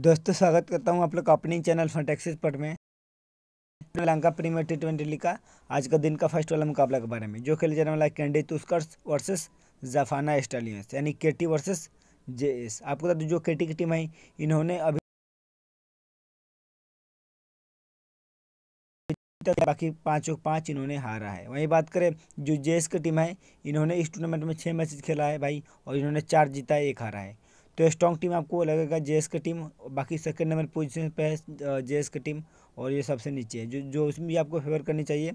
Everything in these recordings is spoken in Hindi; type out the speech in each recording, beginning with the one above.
दोस्तों स्वागत करता हूं आप लोग अपनी चैनल फंटेक्सिस पट में Sri Lanka premier T twenty league का आज का दिन का फर्स्ट वाला मुकाबला के बारे में जो खेले जाने वाला है Kandy Tuskers versus Jaffna Stallions यानी के टी वर्सेस जे एस आपको बता दूँ जो के टी की टीम है इन्होंने अभी बाकी पाँचों पाँच इन्होंने हारा है वहीं बात करें जो जे एस की टीम है इन्होंने इस टूर्नामेंट में छः मैच खेला है भाई और इन्होंने चार जीता है एक हारा है तो स्ट्रॉन्ग टीम आपको लगेगा जे की टीम बाकी सेकेंड नंबर पोजिशन पर है जे की टीम और ये सबसे नीचे है जो जो उसमें भी आपको फेवर करनी चाहिए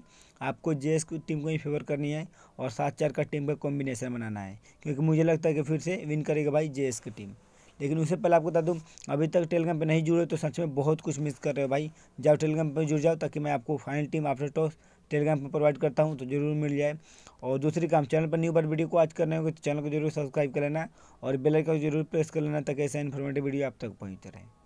आपको जे की टीम को ही फेवर करनी है और सात चार का टीम का कॉम्बिनेशन बनाना है क्योंकि मुझे लगता है कि फिर से विन करेगा भाई जे की टीम लेकिन उससे पहले आपको बता दूँ अभी तक टेलीग्राम पे नहीं जुड़े तो सच में बहुत कुछ मिस कर रहे हो भाई जाओ टेलीग्राम पे जुड़ जाओ ताकि मैं आपको final team after toss Telegram पर प्रोवाइड करता हूँ तो जरूर मिल जाए और दूसरी काम चैनल पर न्यू बार वीडियो को आज करने होगी तो चैनल को जरूर सब्सक्राइब कर लेना और बेल आइकन को जरूर प्रेस कर लेना ताकि ऐसा इन्फॉर्मेटिव वीडियो आप तक पहुँचते रहे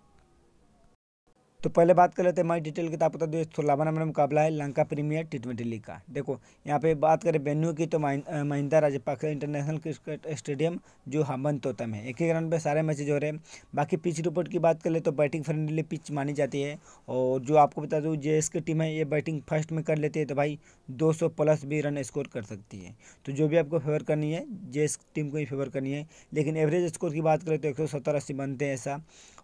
तो पहले बात कर लेते हैं माई डिटेल की तो आपको दो सोलहवा नंबर मुकाबला है Lanka premier T twenty league का देखो यहाँ पे बात करें वेन्यू की तो Mahinda Rajapaksa international cricket stadium जो हमन तोतम है एक ही ग्राउंड पे सारे मैचेज हो रहे हैं बाकी पिच रिपोर्ट की बात कर ले तो बैटिंग फ्रेंडली पिच मानी जाती है और जो आपको बता दूँ जे की टीम है ये बैटिंग फर्स्ट में कर लेती है तो भाई दो प्लस भी रन स्कोर कर सकती है तो जो भी आपको फेवर करनी है जे टीम को ही फेवर करनी है लेकिन एवरेज स्कोर की बात करें तो एक सौ बनते हैं ऐसा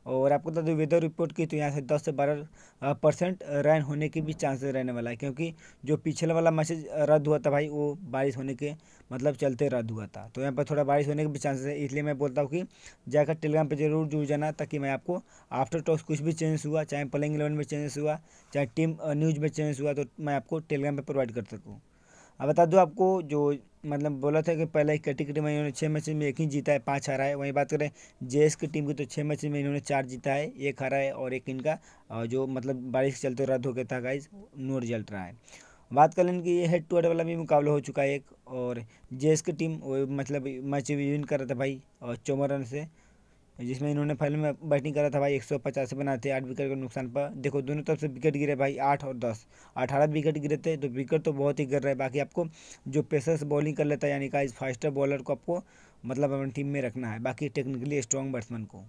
और आपको बता दें वेदर रिपोर्ट की तो यहाँ से दस से बारह परसेंट रैन होने के भी चांसेस रहने वाला है क्योंकि जो पिछले वाला मैसेज रद्द हुआ था भाई वो बारिश होने के मतलब चलते रद्द हुआ था तो यहाँ पर थोड़ा बारिश होने के भी चांसेस है इसलिए मैं बोलता हूँ कि जाकर टेलीग्राम पर जरूर जुड़ जाना ताकि मैं आपको आफ्टर टॉक्स कुछ भी चेंजेस हुआ चाहे प्लेइंग इलेवन में चेंजेस हुआ चाहे टीम न्यूज़ में चेंजेस हुआ तो मैं आपको टेलीग्राम पर प्रोवाइड कर सकूँ अब बता दूँ आपको जो मतलब बोला था कि पहला एक कैटेगरी में इन्होंने छः मैच में एक ही जीता है पाँच हारा है वहीं बात करें एस की टीम की तो छः मैच में इन्होंने चार जीता है एक हारा है और एक इनका जो मतलब बारिश के चलते रद्द हो गया था गाइज नो रिजल्ट रहा है बात कर लें कि ये हेड टू हेड वाला भी मुकाबला हो चुका है एक और एस की टीम वो मतलब मैच विन कर रहा था भाई और चौवन रन से जिसमें इन्होंने फाइनल में बैटिंग करा था भाई एक सौ पचासी बनाते आठ विकेट के नुकसान पर देखो दोनों तरफ से विकेट गिरे भाई आठ और दस अठारह विकेट गिरे थे तो विकेट तो बहुत ही गिर रहे बाकी आपको जो से बॉलिंग कर लेता है यानी कि फास्टर बॉलर को आपको मतलब अपनी टीम में रखना है बाकी टेक्निकली स्ट्रॉन्ग बैट्समैन को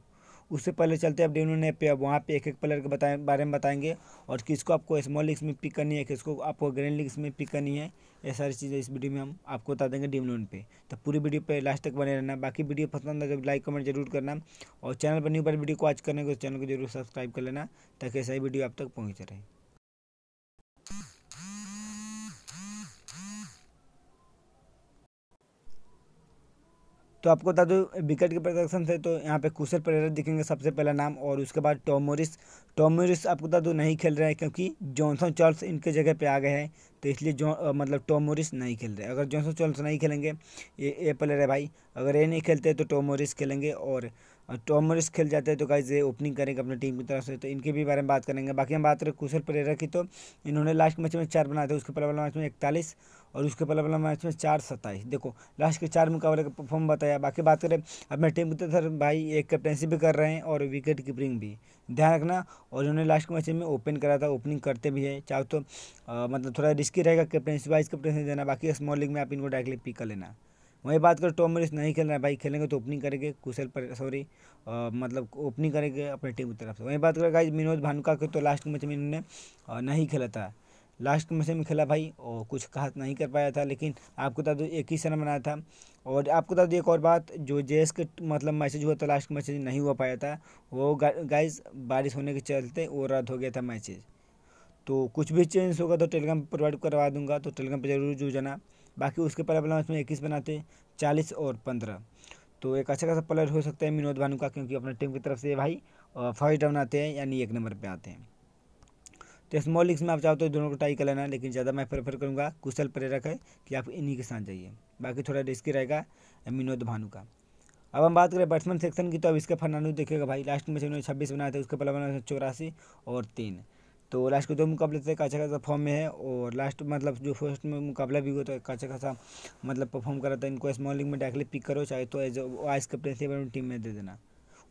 उससे पहले चलते हैं अब ने पे अब वहाँ पे एक एक प्लेयर के बताए बारे में बताएंगे और किसको आपको स्मॉल लीग्स में पिक करनी है किसको आपको ग्रैंड लीग्स में पिक करनी है ये सारी चीज़ें इस वीडियो में हम आपको बता देंगे डिमलोन पे तो पूरी वीडियो पे लास्ट तक बने रहना बाकी वीडियो पसंद तो लाइक कमेंट जरूर करना और चैनल पर न्यू पर वीडियो को आज करने को चैनल को जरूर सब्सक्राइब कर लेना ताकि ऐसा ही वीडियो आप तक पहुँच रहे तो आपको बता दो विकेट के प्रदर्शन से तो यहाँ पे कुशल परेरा दिखेंगे सबसे पहला नाम और उसके बाद टॉमोरिस टॉमोरिस आपको बता दो नहीं खेल रहे हैं क्योंकि जॉनसन चार्ल्स इनके जगह पे आ गए हैं तो इसलिए जो मतलब टॉमोरिस नहीं खेल रहे अगर जॉनसन चार्ल्स नहीं खेलेंगे ये ए प्लेयर है भाई अगर ये नहीं खेलते तो टॉमोरिस खेलेंगे और और टॉम तो मोरिस खेल जाते हैं तो गाइज ये ओपनिंग करेंगे अपने टीम की तरफ से तो इनके भी बारे में बात करेंगे बाकी हम बात करें कुशल परेरा की तो इन्होंने लास्ट मैच में चार बनाए थे उसके पहले वाला मैच में इकतालीस और उसके पहले वाला मैच में चार सत्ताईस देखो लास्ट के चार मुकाबले का परफॉर्म बताया बाकी बात करें अपने टीम की तरफ भाई एक कैप्टनसी भी कर रहे हैं और विकेट कीपरिंग भी ध्यान रखना और इन्होंने लास्ट मैच में ओपन करा था ओपनिंग करते भी है चाहे तो मतलब थोड़ा रिस्की रहेगा कैप्टनसी वाइज कैप्टनसी देना बाकी स्मॉल लीग में आप इनको डायरेक्टली पिक कर लेना वहीं बात करें टॉम मिलिस नहीं खेल रहा है भाई खेलेंगे तो ओपनिंग करेंगे कुशल पर सॉरी मतलब ओपनिंग करेंगे अपने टीम की तरफ से वहीं बात करें गाइज विनोद भानुका के तो लास्ट मैच में इन्होंने नहीं खेला था लास्ट मैच में खेला भाई और कुछ खास नहीं कर पाया था लेकिन आपको बता दो एक ही सर बनाया था और आपको बता दो एक और बात जो जेस के मतलब मैसेज हुआ था लास्ट मैच नहीं हुआ पाया था वो गाइज बारिश होने के चलते वो रद्द हो गया था मैसेज तो कुछ भी चेंज होगा तो टेलीग्राम प्रोवाइड करवा दूंगा तो टेलीग्राम पर जरूर जुड़ जाना बाकी उसके पहले पहला मैच में इक्कीस बनाते चालीस और पंद्रह तो एक अच्छा खासा प्लेयर हो सकता है विनोद भानु का क्योंकि अपने टीम की तरफ से भाई फर्स्ट डाउन आते हैं यानी एक नंबर पर आते हैं तो स्मॉल लीग्स में आप चाहते हो तो दोनों को टाई कर लेना लेकिन ज़्यादा मैं प्रेफर करूँगा कुशल प्रेरक है कि आप इन्हीं के साथ जाइए बाकी थोड़ा रिस्की रहेगा विनोद भानु का अब हम बात करें बैट्समैन सेक्शन की तो अब इसका फर्नांडो देखिएगा भाई लास्ट मैच उन्होंने छब्बीस बनाए थे उसके पहले बनाए थे चौरासी और तीन तो लास्ट के दो मुकाबले थे अच्छा खासा फॉर्म में है और लास्ट मतलब जो फर्स्ट में मुकाबला भी हुआ था अच्छा खासा मतलब परफॉर्म करा था इनको स्मॉल लीग में डायरेक्टली पिक करो चाहे तो एज वाइस से अपनी टीम में दे देना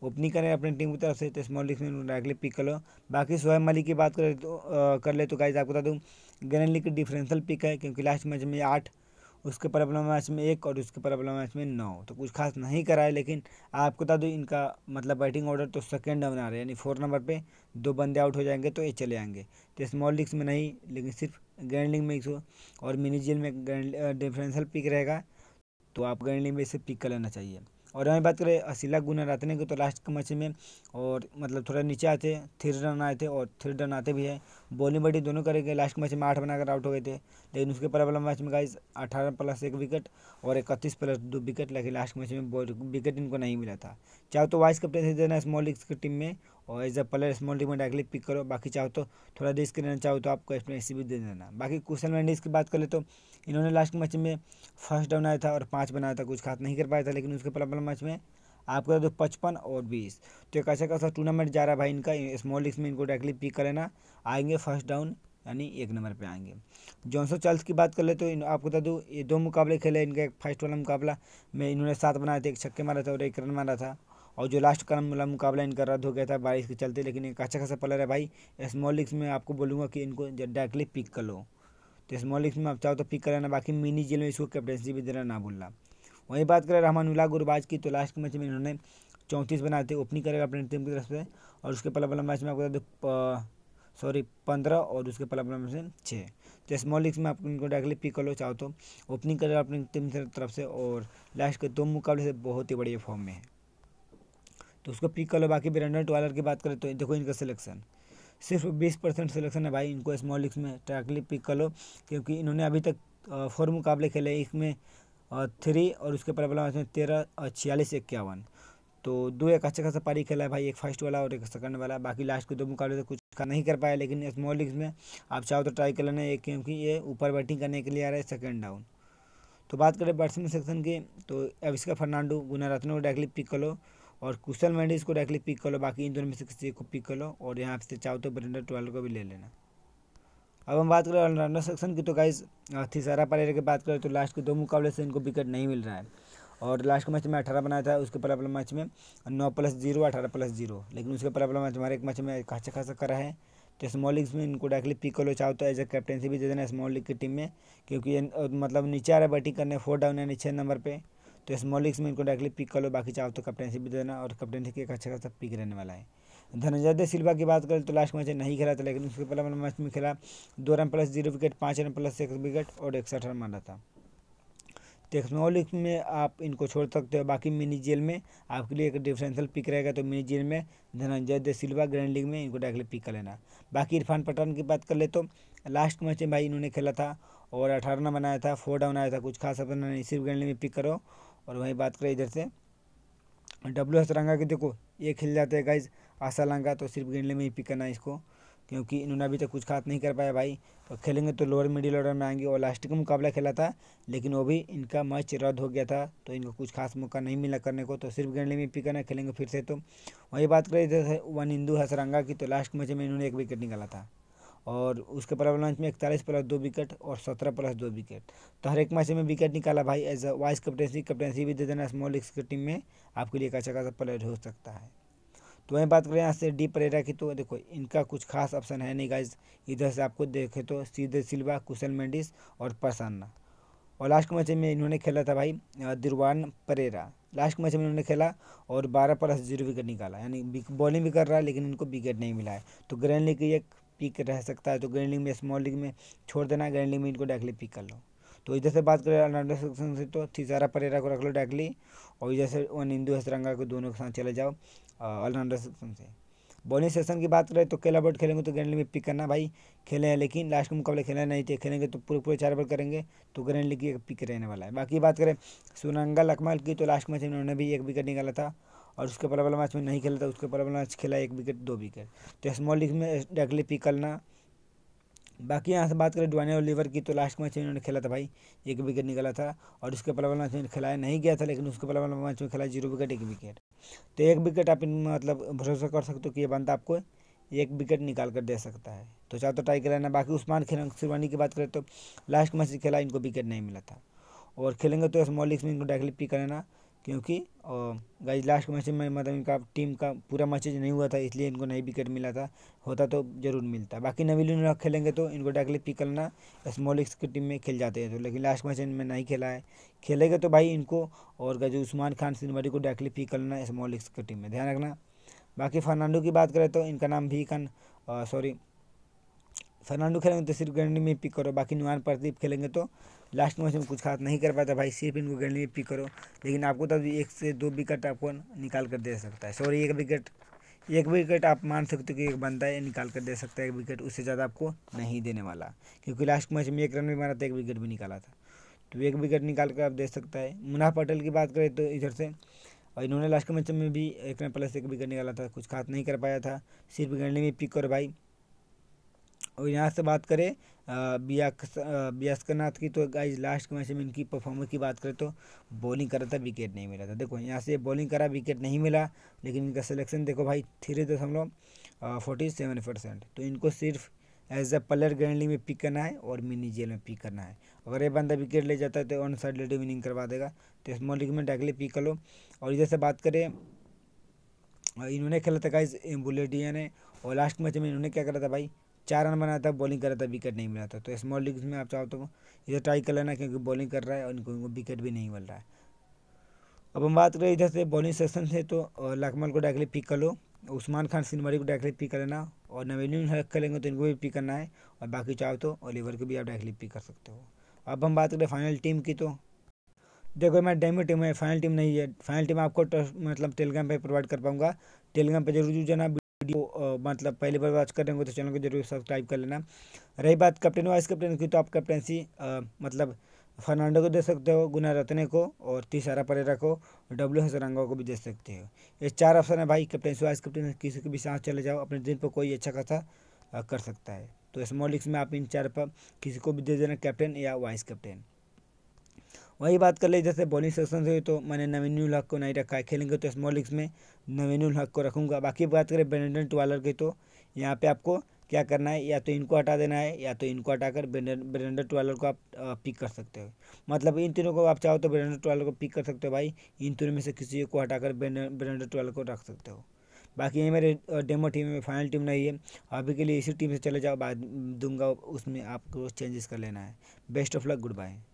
ओपनिंग करें अपनी टीम की तरफ से तो स्मॉल लीग में डायरेक्टली पिक कर लो बाकी सोहेब मलिक की बात करें तो कर ले तो गाइज आपको बता दूँ ग्रैंड लीग की डिफरेंशियल पिक है क्योंकि लास्ट मैच में आठ उसके प्रॉब्लम मैच में एक और उसके प्रॉब्लम मैच में नौ तो कुछ खास नहीं कराए लेकिन आपको बता दो इनका मतलब बैटिंग ऑर्डर तो सेकेंड नंबर आ रहा है यानी फोर नंबर पर दो बंदे आउट हो जाएंगे तो ये चले आएंगे तो स्मॉल लिग्स में नहीं लेकिन सिर्फ ग्रैंडलिंग में एक और मिनी जेल में ग्रैंड डिफरेंशियल पिक रहेगा तो आप ग्रैंडलिंग में इसे पिक कर लेना चाहिए और हमें बात करें असीला गुना रातने तो के तो लास्ट के मैच में और मतलब थोड़ा नीचे आते थ्री रन आए थे और थ्री रन आते भी हैं बॉलिंग बैटिंग दोनों करेंगे लास्ट मैच में आठ बनाकर आउट हो गए थे लेकिन उसके पहले वाला मैच में गाइस अठारह प्लस एक विकेट और इकतीस प्लस दो विकेट लगे लास्ट मैच में विकेट इनको नहीं मिला था चाहो तो वाइस कैप्टन से देना स्मॉल लीग की टीम में और as a player small league में डायरेक्टली पिक करो बाकी चाहो तो थोड़ा देश के देना चाहो तो आपको कैप्टन भी दे देना बाकी कुशल मैंडीज की बात करें तो इन्होंने लास्ट मैच में फर्स्ट डाउन आया था और पाँच बनाया था कुछ खास नहीं कर पाया था लेकिन उसके पहले वाला मैच में आपका दो पचपन और बीस तो एक अच्छा खासा टूर्नामेंट जा रहा है भाई इनका स्मॉल लिग्स में इनको डायरेक्टली पिक कर लेना आएंगे फर्स्ट डाउन यानी एक नंबर पे आएंगे जॉनसो चार्ल्स की बात कर ले तो इन, आपको बता दूँ ये दो मुकाबले खेले इनका एक फर्स्ट वाला मुकाबला में इन्होंने सात बनाए थे एक छक्के मारा था और एक रन मारा था और जो लास्ट कलम वाला मुकाबला इनका रद्द हो गया था बारिश के चलते लेकिन एक अच्छा खासा प्लेयर है भाई स्मॉल लिग्स में आपको बोलूँगा कि इनको डायरेक्टली पिक कर लो तो स्मॉल लिग्स में आप चाहो तो पिक कर लेना बाकी मिनी जेल में इसको कैप्टनसी भी देना ना भूलना वहीं बात करें रहमानुल्ला गुरबाज की तो लास्ट के मैच में इन्होंने चौंतीस बनाए थे ओपनिंग करेगा अपने टीम की तरफ से और उसके पहला पहला मैच में आपको बता सॉरी पंद्रह और उसके पहला पहला मैच में छः तो स्मॉल लीग्स में आप इनको डायरेक्टली पिक कर लो चाहो तो ओपनिंग करेगा अपनी टीम की तरफ से और लास्ट के दो मुकाबले से बहुत ही बढ़िया फॉर्म में है तो उसको पिक कर लो बाकी ब्रेंडन टॉलर की बात करें तो देखो इनका सिलेक्शन सिर्फ बीस परसेंट सिलेक्शन है भाई इनको स्मॉल लीग्स में डायरेक्टली पिक कर लो क्योंकि इन्होंने अभी तक फोर मुकाबले खेले एक में और थ्री और उसके पहले वाला मैच तेरह और छियालीस इक्यावन तो दो एक अच्छा खासा पारी खेला है भाई एक फर्स्ट वाला और एक सेकंड वाला बाकी लास्ट के दो मुकाबले से तो कुछ नहीं कर पाया लेकिन स्मॉल लीग में आप चाहो तो ट्राई कर लेना एक क्योंकि ये ऊपर बैटिंग करने के लिए आ रहा है सेकेंड डाउन तो बात करें बैट्समैन सेक्शन की तो अविष्का फर्नांडो गुना रत्नो को डायरेक्टली पिक कर लो और कुशल मैंडिस को डायरेक्टली पिक कर लो बाकी इन दोनों में से किसी को पिक कर लो और यहाँ से चाहो तो ब्रेंडर ट्वेल्व को भी ले लेना अब हम बात करें ऑलराउंडर सेक्शन की तो गाइज थीसारा पालेर की बात करें तो लास्ट के दो मुकाबले से इनको विकेट नहीं मिल रहा है और लास्ट के मैच में अठारह बनाया था उसके पहले अपने मैच में नौ प्लस जीरो अठारह प्लस जीरो लेकिन उसके पहले अपने मैच हमारे एक मैच में अच्छा खासा करा है तो स्मॉल लीग्स में इनको डायरेक्टली पिक कर लो चाहो तो एज ए कैप्टनसी भी दे देना स्मॉल लीग की टीम में क्योंकि मतलब नीचे आ रहा है बैटिंग करने फोर डाउन यानी छः नंबर पर तो स्मॉल लीग्स में इनको डायरेक्टली पिक कर लो बाकी चाहो तो कैप्टनसी भी देना और कैप्टनसी एक अच्छा खासा पिक रहने वाला है धनंजय सिल्वा की बात करें तो लास्ट मैच नहीं खेला था लेकिन उसके पहले मैच में खेला दो रन प्लस जीरो विकेट पाँच रन प्लस एक विकेट और इकसठ रन मारा था टेक्नोलिक में आप इनको छोड़ सकते हो बाकी मिनी जेल में आपके लिए एक डिफरेंशियल पिक रहेगा तो मिनी जेल में धनंजय दे सिल्वा ग्रैंड लीग में इनको डायरेक्टली पिक कर लेना बाकी इरफान पठान की बात कर ले तो लास्ट मैच में भाई इन्होंने खेला था और अठारह रन बनाया था फोर डाउन आया था कुछ खास अपना नहीं सिर्फ ग्रैंड लीग में पिक करो और वहीं बात करें इधर से डब्ल्यू रंगा की देखो ये खेल जाते हैं गाइज आशा लंका तो सिर्फ ग्रीन में ही पिक करना है इसको क्योंकि इन्होंने अभी तक कुछ खास नहीं कर पाया भाई और तो खेलेंगे तो लोअर मिडिल ऑर्डर में आएंगे और लास्ट का मुकाबला खेला था लेकिन वो भी इनका मैच रद्द हो गया था तो इनको कुछ खास मौका नहीं मिला करने को तो सिर्फ गेंडले में पिक करना खेलेंगे फिर से तो वही बात करें इधर वन इंदू हसरंगा की तो लास्ट मैच में इन्होंने एक विकेट निकाला था और उसके लॉन्च में इकतालीस प्लस दो विकेट और सत्रह प्लस दो विकेट तो हर एक मैच में विकेट निकाला भाई as a vice captaincy captaincy भी दे देना स्मॉल लीग्स की टीम में आपके लिए एक अच्छा खासा प्लेयर हो सकता है तो वहीं बात करें यहाँ से डी परेरा की तो देखो इनका कुछ खास ऑप्शन है नहीं गाइज इधर से आपको देखे तो सीधे सिल्वा कुशल मेंडिस और परसाना और लास्ट मैच में इन्होंने खेला था भाई दिरवान परेरा लास्ट मैच में इन्होंने खेला और बारह प्लस जीरो विकेट निकाला यानी बॉलिंग भी कर रहा है लेकिन इनको विकेट नहीं मिला है तो ग्रैंड लीग एक पिक रह सकता है तो ग्रैंड लीग में स्मॉल लीग में छोड़ देना ग्रैंड लीग में इनको डायरेक्टली पिक कर लो तो इधर से बात करें सेक्शन से तो थिसारा परेरा को रख लो डायरेक्टली और इधर से वन इंदू हसरंगा को दोनों के साथ चले जाओ ऑलराउंडर से बॉलिंग सेशन की बात करें तो केला बोर्ड खेलेंगे तो ग्रैंड लीग में पिक करना भाई खेले हैं लेकिन लास्ट के मुकाबले खेलना नहीं थे खेलेंगे तो पूरे पूरे चार बॉल करेंगे तो ग्रैंड लीग की पिक रहने वाला है बाकी बात करें सोनंगा लकमाल की तो लास्ट मैच में उन्होंने भी एक विकेट निकाला था और उसके पर वाला मैच में नहीं खेला था उसके पर वाला मैच खेला एक विकेट दो विकेट तो स्मॉल लीग में डायरेक्टली पिक करना बाकी यहाँ से बात करें डुआने ओलिवर की तो लास्ट मैच में इन्होंने खेला था भाई एक विकेट निकला था और उसके पहले वाला मैच में खिलाया नहीं गया था लेकिन उसके पहले वाला मैच में खेला जीरो विकेट एक विकेट तो एक विकेट आप इन मतलब भरोसा कर सकते हो कि ये बंदा आपको एक विकेट निकाल कर दे सकता है तो चाहे तो ट्राई कराना बाकी उस्मान खेल शिरवानी की बात करें तो लास्ट मैच खेला इनको विकेट नहीं मिला था और खेलेंगे तो स्मॉल लीग में इनको डायरेक्टली पिक करना क्योंकि गाइज लास्ट मैच में मतलब इनका टीम का पूरा मैचेज नहीं हुआ था इसलिए इनको नहीं विकेट मिला था होता तो जरूर मिलता बाकी नवील इनका खेलेंगे तो इनको डायरेक्टली पिक करना स्मॉल एक्स की टीम में खेल जाते हैं तो लेकिन लास्ट मैच इनमें नहीं खेला है खेलेंगे तो भाई इनको और गाइज उस्मान खान सिनवरी को डायरेक्टली पिक करना स्मॉल एक्स की टीम में ध्यान रखना बाकी फर्नांडो की बात करें तो इनका नाम भी खान सॉरी फर्नांडो खेलेंगे तो सिर्फ गेंडी में पिक करो बाकी नुमान प्रदीप खेलेंगे तो लास्ट मैच में कुछ खास नहीं कर पाता भाई सिर्फ इनको गेंडी में पिक करो लेकिन आपको तब एक से दो विकेट आपको निकाल कर दे सकता है सॉरी एक विकेट एक विकेट आप मान सकते हो कि एक बंदा है निकाल कर दे सकता है एक विकेट उससे ज़्यादा आपको नहीं देने वाला क्योंकि लास्ट मैच में एक रन भी मारा था तो एक विकेट भी निकाला था तो एक विकेट निकाल कर आप दे सकता है मुनाफ पटेल की बात करें तो इधर से और इन्होंने लास्ट के मैच में भी एक रन प्लस एक विकेट निकाला था कुछ खास नहीं कर पाया था सिर्फ गेंडी में पिक करो भाई और यहाँ से बात करें बियास्कनाथ की तो गाइज लास्ट के मैच में इनकी परफॉर्मेंस की बात करें तो बॉलिंग करा था विकेट नहीं मिला था देखो यहाँ से बॉलिंग करा विकेट नहीं मिला लेकिन इनका सिलेक्शन देखो भाई थ्री दशमलव फोर्टी सेवन परसेंट तो इनको सिर्फ एज अ प्लेयर ग्रैंडली में पिक करना है और मिनी जेल में पिक करना है अगर ये बंदा विकेट ले जाता है तो ऑन साइड लेडी विनिंग करवा देगा तो स्मॉल लीग में डायरेक्टली पिक कर लो और इधर से बात करें इन्होंने खेला था गाइज एम्बुलेडिया ने और लास्ट मैच में इन्होंने क्या करा था भाई चार रन बनाया था बॉलिंग रहा था विकेट नहीं मिला था तो स्मॉल लीग में आप चाहो तो इधर ट्राई कर लेना क्योंकि बॉलिंग कर रहा है और इनको विकेट भी नहीं मिल रहा है अब हम बात करें इधर से बॉलिंग सेशन से तो लखमल को डायरेक्टली पिक कर लो उस्मान खान सिनमारी को डायरेक्टली पिक कर लेना और नवीन करेंगे तो इनको भी पिक करना है और बाकी चाहो तो ओलीवर को भी आप डायरेक्टली पिक कर सकते हो अब हम बात करें फाइनल टीम की तो देखो मैं डेमी टीम है फाइनल टीम नहीं है फाइनल टीम आपको मतलब टेलीग्राम पर प्रोवाइड कर पाऊंगा टेलीग्राम पर जरूर जाना वीडियो मतलब पहली बार वॉच कर रहे हो तो चैनल को जरूर सब्सक्राइब कर लेना रही बात कैप्टन वाइस कैप्टन की तो आप कैप्टनसी मतलब फर्नांडो को दे सकते हो गुना रत्ने को और तीसरा परेरा को डब्ल्यू रंगा को भी दे सकते हो ये चार ऑप्शन है भाई कैप्टनसी वाइस कैप्टन किसी के भी साथ चले जाओ अपने दिन पर कोई अच्छा खासा कर सकता है तो स्मॉल लीग्स में आप इन चार पर किसी को भी दे देना कैप्टन या वाइस कैप्टन वही बात कर ले जैसे बॉलिंग सेक्शन से हुई तो मैंने नवीनुल हक को नहीं रखा है खेलेंगे तो स्मॉल लीग्स में नवीनुल हक को रखूँगा बाकी बात करें बेंडन ट्वालर की तो यहाँ पर आपको क्या करना है या तो इनको हटा देना है या तो इनको हटाकर ब्रेंडर ट्वेलर को आप पिक कर सकते हो मतलब इन तीनों को आप चाहो तो ब्रेंडर ट्वेलर को पिक कर सकते हो भाई इन तीनों में से किसी को हटाकर ब्रेंडर ट्वेलर को रख सकते हो बाकी ये मेरे डेमो टीम में फाइनल टीम नहीं है अभी के लिए इसी टीम से चले जाओ बाद दूंगा उसमें आपको चेंजेस कर लेना है best of luck good bye